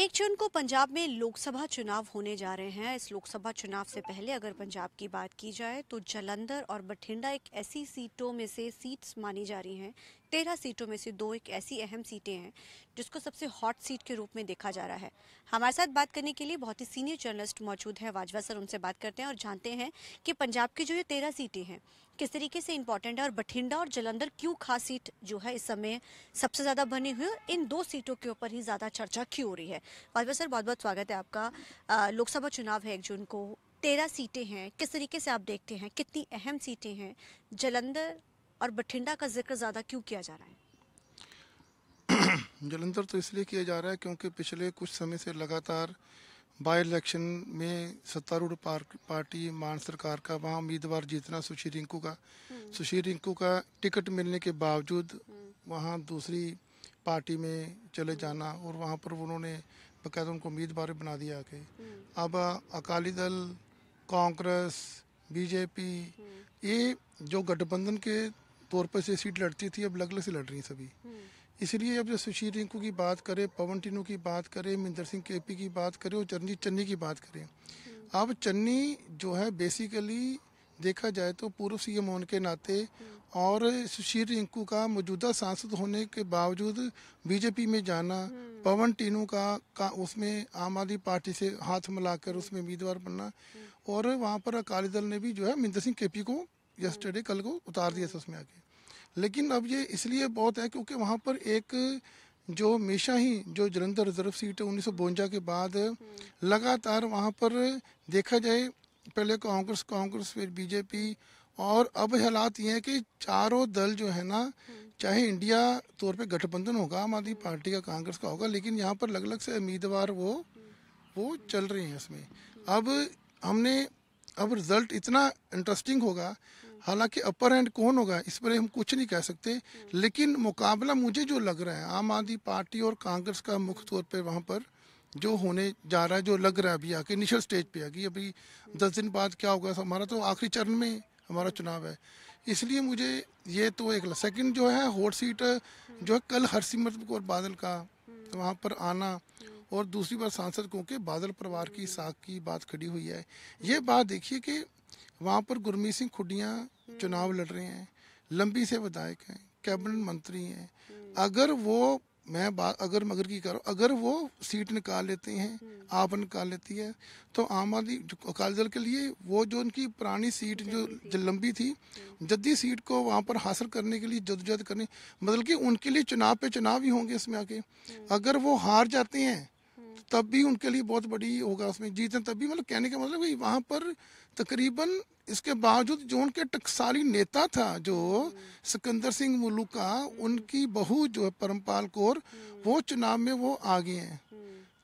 एक जून को पंजाब में लोकसभा चुनाव होने जा रहे हैं इस लोकसभा चुनाव से पहले अगर पंजाब की बात की जाए तो जलंधर और बठिंडा एक ऐसी सीटों में से सीट्स मानी जा रही हैं तेरह सीटों में से दो एक ऐसी अहम सीटें हैं जिसको सबसे हॉट सीट के रूप में देखा जा रहा है हमारे साथ बात करने के लिए बहुत ही सीनियर जर्नलिस्ट मौजूद हैं वाजवा सर उनसे बात करते हैं और जानते हैं कि पंजाब की जो ये तेरह सीटें हैं किस तरीके से इंपॉर्टेंट है और बठिंडा और जलंधर क्यों खास सीट जो है इस समय सबसे ज़्यादा बनी हुई और इन दो सीटों के ऊपर ही ज़्यादा चर्चा क्यों हो रही है वाजवा सर बहुत बहुत स्वागत है आपका लोकसभा चुनाव है एक जून को तेरह सीटें हैं किस तरीके से आप देखते हैं कितनी अहम सीटें हैं जलंधर और बठिंडा का जिक्र ज़्यादा क्यों किया जा रहा है जलंधर तो इसलिए किया जा रहा है क्योंकि पिछले कुछ समय से लगातार बाई इलेक्शन में सत्तारूढ़ पार्टी मान सरकार का वहाँ उम्मीदवार जीतना सुशील रिंकू का हम्म। सुशील रिंकू का टिकट मिलने के बावजूद हम्म। वहाँ दूसरी पार्टी में चले जाना और वहाँ पर उन्होंने बाकायदा उनको उम्मीदवार बना दिया के हम्म। अब अकाली दल कांग्रेस बीजेपी ये जो गठबंधन के तौर पर से सीट लड़ती थी अब अलग अलग से लड़ रही सभी हम्म। इसलिए अब जो सुशील रिंकू की बात करें पवन टीनू की बात करें मिंदर सिंह केपी की बात करें और चरणजीत चन्नी की बात करें हम्म। अब चन्नी जो है बेसिकली देखा जाए तो पूर्व सीएम होने के नाते हम्म। और सुशील रिंकू का मौजूदा सांसद होने के बावजूद बीजेपी में जाना पवन टीनू का, का उसमें आम आदमी पार्टी से हाथ मिलाकर उसमें उम्मीदवार बनना और वहाँ पर अकाली दल ने भी जो है मिंदर सिंह केपी को यस्टरडे कल को उतार दिया था उसमें आके लेकिन अब ये इसलिए बहुत है क्योंकि वहाँ पर एक जो हमेशा ही जो जलंधर रिजर्व सीट है उन्नीस के बाद लगातार वहाँ पर देखा जाए पहले कांग्रेस कांग्रेस फिर बीजेपी और अब हालात ये हैं कि चारों दल जो है ना चाहे इंडिया तौर पे गठबंधन होगा आम आदमी पार्टी का कांग्रेस का होगा लेकिन यहाँ पर अलग अलग से उम्मीदवार वो वो चल रहे हैं इसमें अब हमने अब रिजल्ट इतना इंटरेस्टिंग होगा हालांकि अपर हैंड कौन होगा इस पर हम कुछ नहीं कह सकते लेकिन मुकाबला मुझे जो लग रहा है आम आदमी पार्टी और कांग्रेस का मुख्य तौर पर वहाँ पर जो होने जा रहा है जो लग रहा है अभी आके इनिशियल स्टेज पे आगे अभी दस दिन बाद क्या होगा हमारा तो आखिरी चरण में हमारा चुनाव है इसलिए मुझे ये तो एक सेकंड जो है हॉट सीट जो है कल हरसिमरत कौर बादल का वहाँ पर आना और दूसरी बार सांसद क्योंकि बादल परिवार की साख की बात खड़ी हुई है ये बात देखिए कि वहाँ पर गुरमीत सिंह खुडिया चुनाव लड़ रहे हैं लंबी से विधायक हैं कैबिनेट मंत्री हैं अगर वो मैं बात अगर मगर की करो अगर वो सीट निकाल लेते हैं आप निकाल लेती है तो आम आदमी अकाली दल के लिए वो जो उनकी पुरानी सीट जो लंबी थी जद्दी सीट को वहाँ पर हासिल करने के लिए जदोजहद करने मतलब कि उनके लिए चुनाव पे चुनाव ही होंगे इसमें आके अगर वो हार जाते हैं तब भी उनके लिए बहुत बड़ी होगा उसमें जीते तब भी मतलब कहने का मतलब वहाँ पर तकरीबन इसके बावजूद जो उनके टकसाली नेता था जो सिकंदर सिंह मुल्लू का उनकी बहू जो है परमपाल कौर वो चुनाव में वो आ गए हैं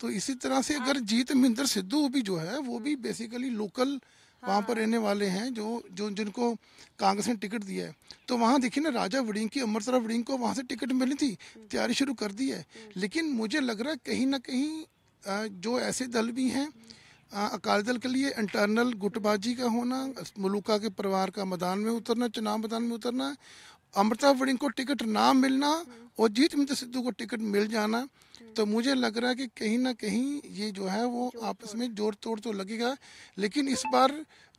तो इसी तरह से अगर जीत महिंदर सिद्धू भी जो है वो भी बेसिकली लोकल वहाँ पर रहने वाले हैं जो जो जिनको कांग्रेस ने टिकट दिया है तो वहाँ देखिए ना राजा वड़िंग की अमरसरा वड़िंग को वहाँ से टिकट मिली थी तैयारी शुरू कर दी है लेकिन मुझे लग रहा है कहीं ना कहीं जो ऐसे दल भी हैं अकाली दल के लिए इंटरनल गुटबाजी का होना मलूका के परिवार का मैदान में उतरना चुनाव मैदान में उतरना अमृता वडिंग को टिकट ना मिलना और जीत मित्र सिद्धू को टिकट मिल जाना तो मुझे लग रहा है कि कहीं ना कहीं ये जो है वो आपस में जोड़ तोड़ तो लगेगा लेकिन इस बार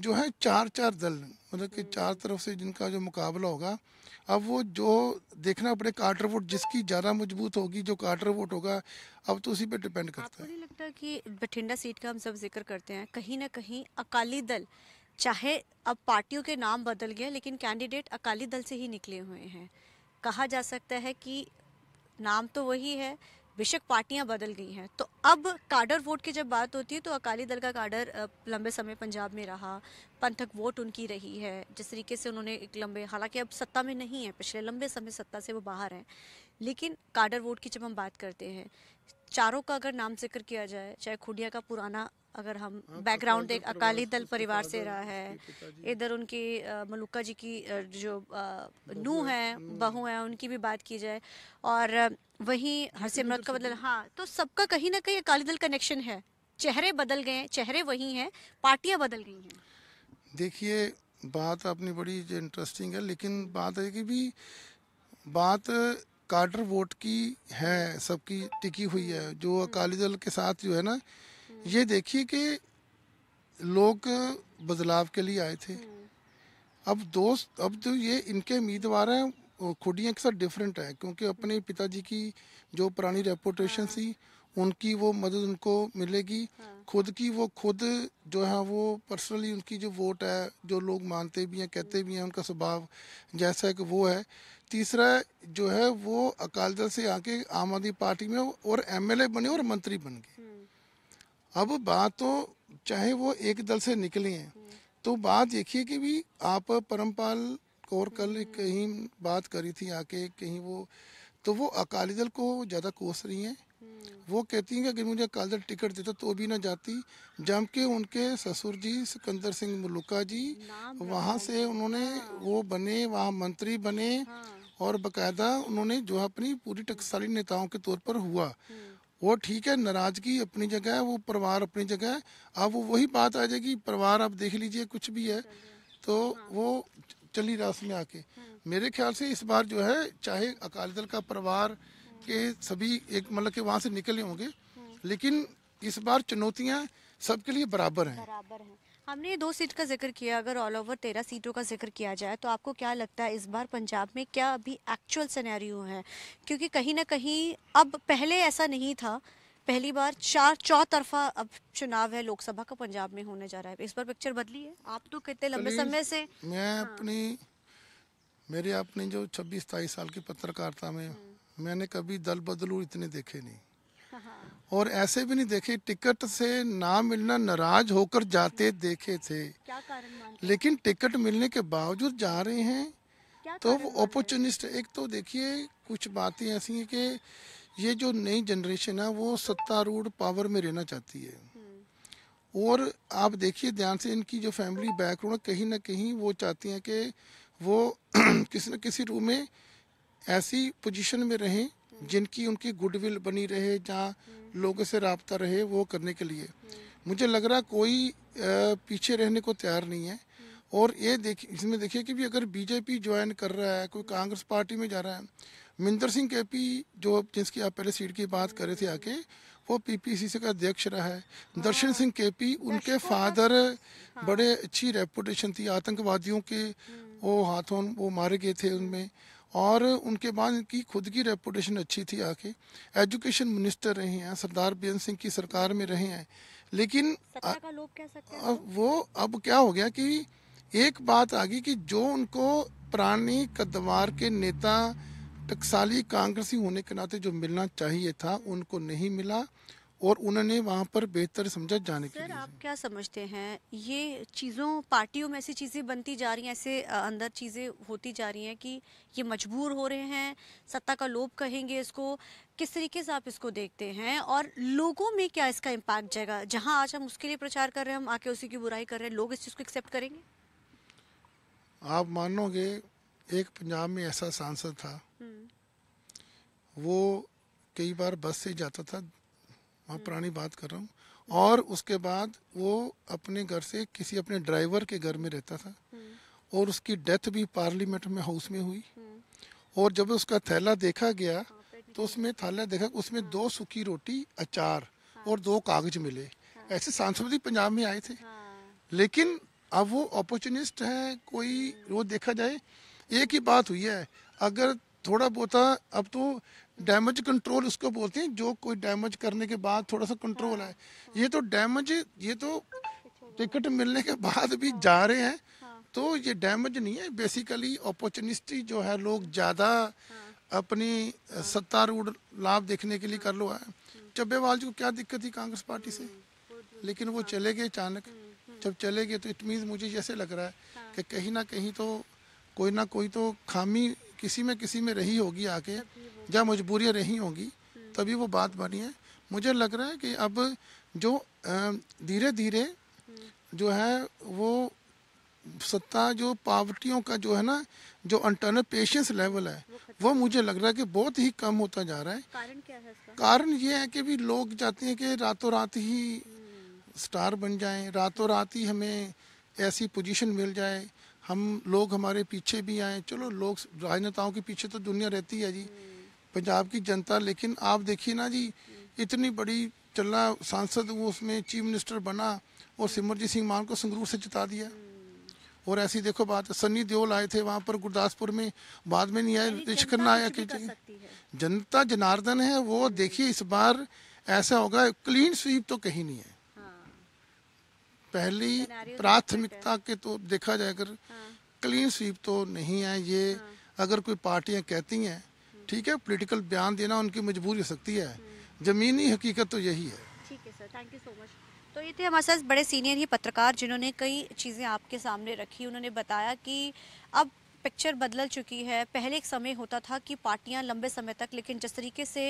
जो है चार चार दल मतलब कि चार हम्म। तरफ से जिनका जो मुकाबला होगा अब वो जो देखना पड़े कार्टर वोट जिसकी ज़्यादा मजबूत होगी जो कार्टर वोट होगा अब तो उसी पे डिपेंड करता है लगता है कि बठिंडा सीट का हम सब जिक्र करते हैं कहीं ना कहीं अकाली दल चाहे अब पार्टियों के नाम बदल गए लेकिन कैंडिडेट अकाली दल से ही निकले हुए हैं कहा जा सकता है कि नाम तो वही है बेशक पार्टियां बदल गई हैं तो अब काडर वोट की जब बात होती है तो अकाली दल का काडर लंबे समय पंजाब में रहा पंथक वोट उनकी रही है जिस तरीके से उन्होंने एक लंबे हालांकि अब सत्ता में नहीं है पिछले लंबे समय सत्ता से वो बाहर हैं लेकिन काडर वोट की जब हम बात करते हैं चारों का अगर नाम जिक्र किया जाए चाहे खुडिया का पुराना अगर हम बैकग्राउंड हाँ, एक तो तो अकाली दल परिवार से रहा है इधर उनकी मलुका जी की जो नू है हम्म। बहू है उनकी भी बात की जाए और वहीं हरसिमरत का बदल हाँ तो सबका कहीं ना कहीं अकाली दल कनेक्शन है चेहरे बदल गए चेहरे वही हैं पार्टियां बदल गई हैं देखिए बात अपनी बड़ी इंटरेस्टिंग है लेकिन बात है कि भी बात कार्टर वोट की है सबकी टिकी हुई है जो हम्म। अकाली दल के साथ जो है ना ये देखिए कि लोग बदलाव के लिए आए थे हम्म। अब दोस्त अब जो ये इनके उम्मीदवार हैं खुडियाँ के साथ डिफरेंट है क्योंकि अपने पिताजी की जो पुरानी रेपुटेशन हाँ। थी उनकी वो मदद उनको मिलेगी हाँ। खुद की वो खुद जो है वो पर्सनली उनकी जो वोट है जो लोग मानते भी हैं कहते भी हैं उनका स्वभाव जैसा कि वो है तीसरा जो है वो अकाली दल से आके आम आदमी पार्टी में और एमएलए बने और मंत्री बन गए हम्म। अब बात तो चाहे वो एक दल से निकले हैं हम्म। तो बात देखिए कि भी आप परमपाल और कल हम्म। कहीं बात करी थी आके कहीं वो तो वो अकाली दल को ज़्यादा कोस रही हैं वो कहती हैं कि मुझे कालदर टिकट देते तो भी ना जाती जबकि उनके ससुर जी सिकंदर सिंह मलुका जी वहाँ से उन्होंने हाँ। वो बने वहाँ मंत्री बने हाँ। और बकायदा उन्होंने जो अपनी पूरी टकसाली नेताओं के तौर पर हुआ हम्म। वो ठीक है नाराजगी अपनी जगह है वो परिवार अपनी जगह है अब वो वही बात आ जाएगी परिवार आप देख लीजिए कुछ भी है तो हाँ। वो चली रास में आके हम्म। मेरे ख्याल से इस बार जो है चाहे अकाली दल का परिवार के सभी एक मतलब के वहाँ से निकले होंगे लेकिन इस बार चुनौतियाँ सबके लिए बराबर हैं बराबर हमने दो सीट का जिक्र किया अगर ऑल ओवर तेरह सीटों का जिक्र किया जाए तो आपको क्या लगता है इस बार पंजाब में क्या अभी एक्चुअल सिनेरियो है क्योंकि कहीं ना कहीं अब पहले ऐसा नहीं था पहली बार चार चौतरफा अब चुनाव है लोकसभा का पंजाब में होने जा रहा है इस बार पिक्चर बदली है आप तो कितने लंबे समय से मैं हाँ। अपनी मेरे अपने जो छब्बीस सताईस साल की पत्रकारिता में हम्म। मैंने कभी दल बदलू इतने देखे नहीं हाँ, हाँ। और ऐसे भी नहीं देखे टिकट से ना मिलना नाराज होकर जाते देखे थे लेकिन टिकट मिलने के बावजूद जा रहे हैं तो अपॉर्चुनिस्ट एक तो देखिए कुछ बातें ऐसी हैं कि ये जो नई जनरेशन है वो सत्तारूढ़ पावर में रहना चाहती है हम्म। और आप देखिए ध्यान से इनकी जो फैमिली बैकग्राउंड कहीं ना कहीं वो चाहती हैं कि वो किसी न किसी रूम में ऐसी पोजीशन में रहें जिनकी उनकी गुडविल बनी रहे जहाँ लोगों से रबता रहे वो करने के लिए मुझे लग रहा कोई पीछे रहने को तैयार नहीं है और ये देख इसमें देखिए कि भी अगर बीजेपी ज्वाइन कर रहा है कोई कांग्रेस पार्टी में जा रहा है मिंदर सिंह के पी जो जिसकी आप पहले सीट की बात कर रहे थे आके वो पीपीसीसी का अध्यक्ष रहा है दर्शन सिंह के पी उनके फादर हाँ। बड़े अच्छी रेपुटेशन थी आतंकवादियों के वो हाथों वो मारे गए थे उनमें और उनके बाद इनकी खुद की रेपुटेशन अच्छी थी आके एजुकेशन मिनिस्टर रहे हैं सरदार बेन सिंह की सरकार में रहे हैं लेकिन आ, अब वो अब क्या हो गया कि एक बात आ गई कि जो उनको प्राणी कदवार के नेता टकसाली कांग्रेसी होने के नाते जो मिलना चाहिए था उनको नहीं मिला और उन्होंने वहाँ पर बेहतर समझा जाने के लिए आप क्या समझते हैं ये चीज़ों पार्टियों में ऐसी चीज़ें बनती जा रही हैं ऐसे अंदर चीज़ें होती जा रही हैं कि ये मजबूर हो रहे हैं सत्ता का लोभ कहेंगे इसको किस तरीके से आप इसको देखते हैं और लोगों में क्या इसका इम्पैक्ट जाएगा जहाँ आज हम उसके लिए प्रचार कर रहे हैं हम आके उसी की बुराई कर रहे हैं लोग इस चीज़ को एक्सेप्ट करेंगे आप मानोगे एक पंजाब में ऐसा सांसद था हम्म। वो कई बार बस से जाता था वहाँ पुरानी बात कर रहा हूँ और उसके बाद वो अपने घर से किसी अपने ड्राइवर के घर में रहता था हाँ। और उसकी डेथ भी पार्लियामेंट में हाउस में हुई हाँ। और जब उसका थैला देखा गया हाँ, तो उसमें थैला देखा उसमें दो सूखी रोटी अचार और दो कागज मिले ऐसे सांसद ही पंजाब में आए थे लेकिन अब वो अपॉर्चुनिस्ट है कोई वो देखा जाए एक ही बात हुई है अगर थोड़ा बहुत अब तो डैमेज कंट्रोल उसको बोलते हैं जो कोई डैमेज करने के बाद थोड़ा सा कंट्रोल हाँ। है ये तो डैमेज ये तो टिकट मिलने के बाद भी जा हाँ। रहे हैं हाँ। तो ये डैमेज नहीं है बेसिकली अपॉर्चुनिस्टी जो है लोग ज़्यादा अपनी सत्तारूढ़ लाभ देखने के लिए कर लो है हम्म। चब्बेवाल जी को क्या दिक्कत थी कांग्रेस पार्टी से हम्म, लेकिन वो चले गए अचानक हम्म, जब चले गए तो इट मीन मुझे ऐसे लग रहा है कि कहीं ना कहीं तो कोई ना कोई तो खामी किसी में किसी में रही होगी आके जहाँ मजबूरियाँ रही होंगी हम्म। तभी वो बात बनी है मुझे लग रहा है कि अब जो धीरे धीरे हम्म। जो है वो सत्ता जो पावर्टियों का जो है ना जो इंटरनल पेशेंस लेवल है वो मुझे लग रहा है कि बहुत ही कम होता जा रहा है कारण क्या है इसका? कारण ये है कि भी लोग चाहते हैं कि रातों रात ही हम्म। स्टार बन जाएं रातों रात ही हमें ऐसी पोजीशन मिल जाए हम लोग हमारे पीछे भी आए चलो लोग राजनेताओं के पीछे तो दुनिया रहती है जी पंजाब की जनता लेकिन आप देखिए ना जी इतनी बड़ी चलना सांसद वो उसमें चीफ मिनिस्टर बना और सिमरजीत सिंह मान को संगरूर से जिता दिया और ऐसी देखो बात सन्नी देओल आए थे वहां पर गुरदासपुर में बाद में नहीं आए रिश्करना आया कि जनता जनार्दन है वो देखिए इस बार ऐसा होगा क्लीन स्वीप तो कहीं नहीं है हाँ। पहली तो प्राथमिकता के तो देखा अगर हाँ। क्लीन स्वीप तो नहीं है ये हाँ। अगर कोई पार्टियां कहती हैं ठीक है पॉलिटिकल बयान देना उनकी मजबूरी हो सकती है हम्म। ज़मीनी हकीकत तो यही है ठीक है sir thank you so much तो ये थे हमारे साथ बड़े सीनियर ही पत्रकार जिन्होंने कई चीज़ें आपके सामने रखी उन्होंने बताया कि अब पिक्चर बदल चुकी है पहले एक समय होता था कि पार्टियां लंबे समय तक लेकिन जिस तरीके से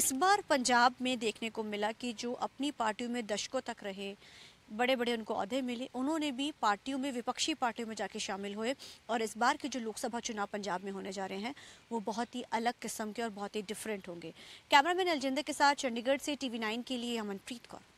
इस बार पंजाब में देखने को मिला कि जो अपनी पार्टियों में दशकों तक रहे बड़े बड़े उनको अहदे मिले उन्होंने भी पार्टियों में विपक्षी पार्टियों में जाके शामिल हुए और इस बार के जो लोकसभा चुनाव पंजाब में होने जा रहे हैं वो बहुत ही अलग किस्म के और बहुत ही डिफरेंट होंगे कैमरामैन अलजिंदर के साथ चंडीगढ़ से टीवी नाइन के लिए अमनप्रीत कौर